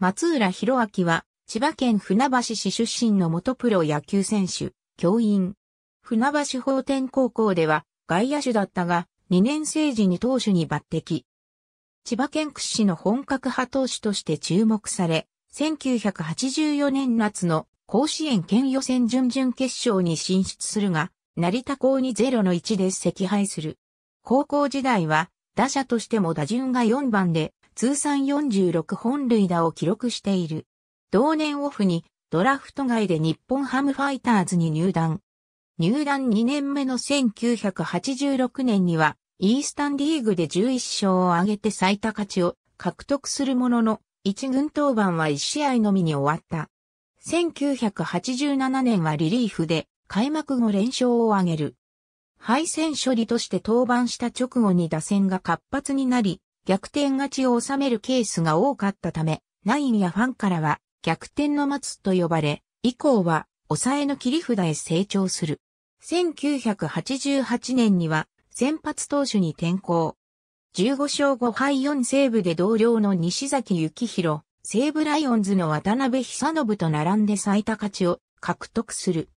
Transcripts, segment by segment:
松浦博明は、千葉県船橋市出身の元プロ野球選手、教員。船橋法天高校では外野手だったが、2年生時に投手に抜擢。千葉県屈指の本格派投手として注目され、1984年夏の甲子園県予選準々決勝に進出するが、成田校に0の1で赤敗する。高校時代は打者としても打順が4番で通算46本塁打を記録している。同年オフにドラフト外で日本ハムファイターズに入団。入団2年目の1986年には、イースタンリーグで11勝を挙げて最多勝ちを獲得するものの、1軍登板は1試合のみに終わった。1987年はリリーフで開幕後連勝を挙げる。敗戦処理として登板した直後に打線が活発になり、逆転勝ちを収めるケースが多かったため、ナインやファンからは逆転の松と呼ばれ、以降は抑えの切り札へ成長する。1988年には先発投手に転向。15勝5敗4セーブで同僚の西崎幸宏、西武ライオンズの渡辺久信と並んで最多勝ちを獲得する。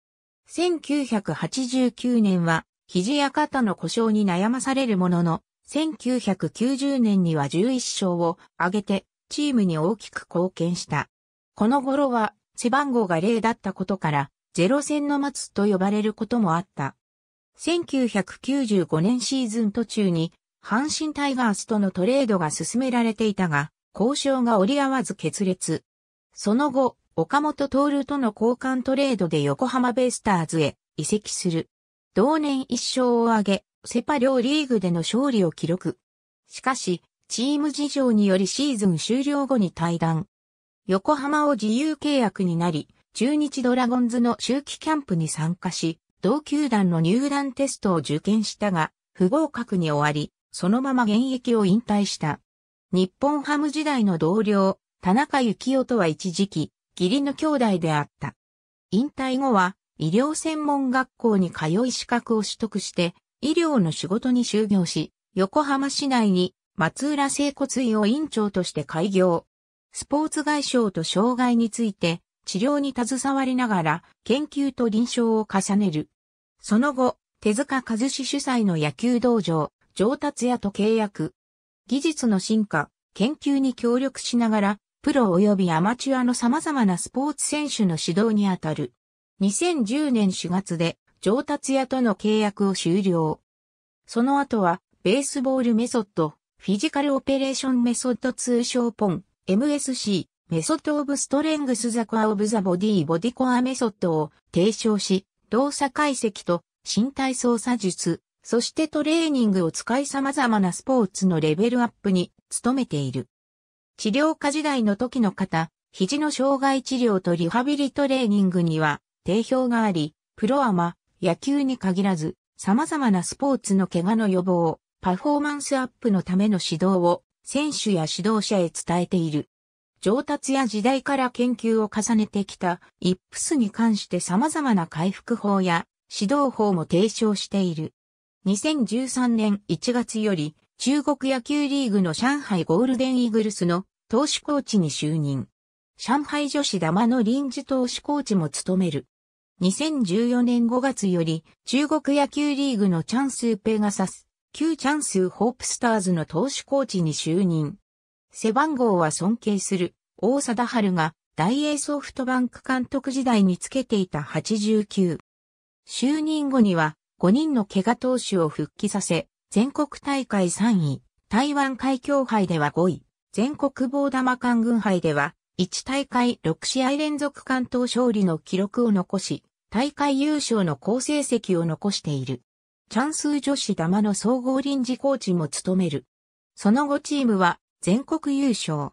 1989年は肘や肩の故障に悩まされるものの、1990年には11勝を挙げてチームに大きく貢献した。この頃は背番号が0だったことからゼロ戦の松と呼ばれることもあった。1995年シーズン途中に阪神タイガースとのトレードが進められていたが、交渉が折り合わず決裂。その後、岡本徹との交換トレードで横浜ベイスターズへ移籍する。同年1勝を挙げ、セパ両リーグでの勝利を記録。しかし、チーム事情によりシーズン終了後に退団。横浜を自由契約になり、中日ドラゴンズの周期キャンプに参加し、同球団の入団テストを受験したが、不合格に終わり、そのまま現役を引退した。日本ハム時代の同僚、田中幸雄とは一時期、義理の兄弟であった。引退後は、医療専門学校に通い資格を取得して、医療の仕事に就業し、横浜市内に松浦整骨院を院長として開業。スポーツ外傷と障害について治療に携わりながら研究と臨床を重ねる。その後、手塚和志主催の野球道場、上達屋と契約。技術の進化、研究に協力しながら、プロ及びアマチュアの様々なスポーツ選手の指導にあたる。2010年4月で上達屋との契約を終了。その後は、ベースボールメソッド、フィジカルオペレーションメソッド通称ポン、MSC、メソッドオブストレングスザコアオブザボディボディコアメソッドを提唱し、動作解析と身体操作術、そしてトレーニングを使い様々なスポーツのレベルアップに努めている。治療科時代の時の方、肘の障害治療とリハビリトレーニングには定評があり、プロアマ、野球に限らず、様々なスポーツの怪我の予防、パフォーマンスアップのための指導を選手や指導者へ伝えている。上達や時代から研究を重ねてきたイップスに関して様々な回復法や指導法も提唱している。2013年1月より中国野球リーグの上海ゴールデンイーグルスの投手コーチに就任。上海女子玉の臨時投手コーチも務める。2014年5月より中国野球リーグのチャンスーペガサス、旧チャンスーホープスターズの投手コーチに就任。背番号は尊敬する大貞治が大英ソフトバンク監督時代につけていた89。就任後には5人の怪我投手を復帰させ、全国大会3位、台湾海峡杯では5位、全国棒玉冠軍杯では1大会6試合連続関東勝利の記録を残し、大会優勝の好成績を残している。チャンス女子玉の総合臨時コーチも務める。その後チームは全国優勝。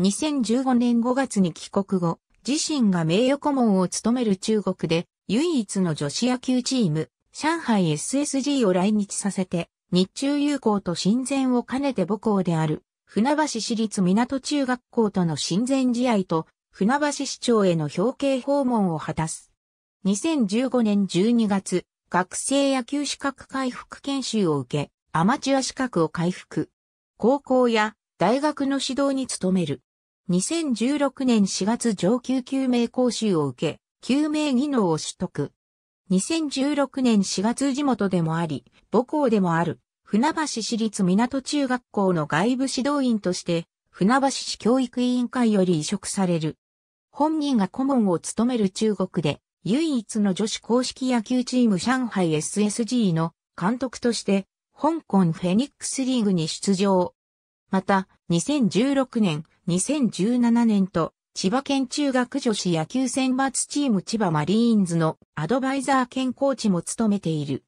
2015年5月に帰国後、自身が名誉顧問を務める中国で唯一の女子野球チーム、上海 SSG を来日させて、日中友好と親善を兼ねて母校である、船橋市立港中学校との親善試合と、船橋市長への表敬訪問を果たす。2015年12月、学生野球資格回復研修を受け、アマチュア資格を回復。高校や大学の指導に努める。2016年4月上級救命講習を受け、救命技能を取得。2016年4月地元でもあり、母校でもある、船橋市立港中学校の外部指導員として、船橋市教育委員会より移植される。本人が顧問を務める中国で、唯一の女子公式野球チーム上海 SSG の監督として香港フェニックスリーグに出場。また、2016年、2017年と千葉県中学女子野球選抜チーム千葉マリーンズのアドバイザー兼コーチも務めている。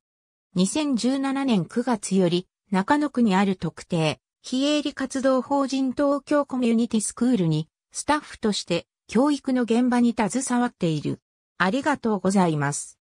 2017年9月より中野区にある特定、非営利活動法人東京コミュニティスクールにスタッフとして教育の現場に携わっている。ありがとうございます。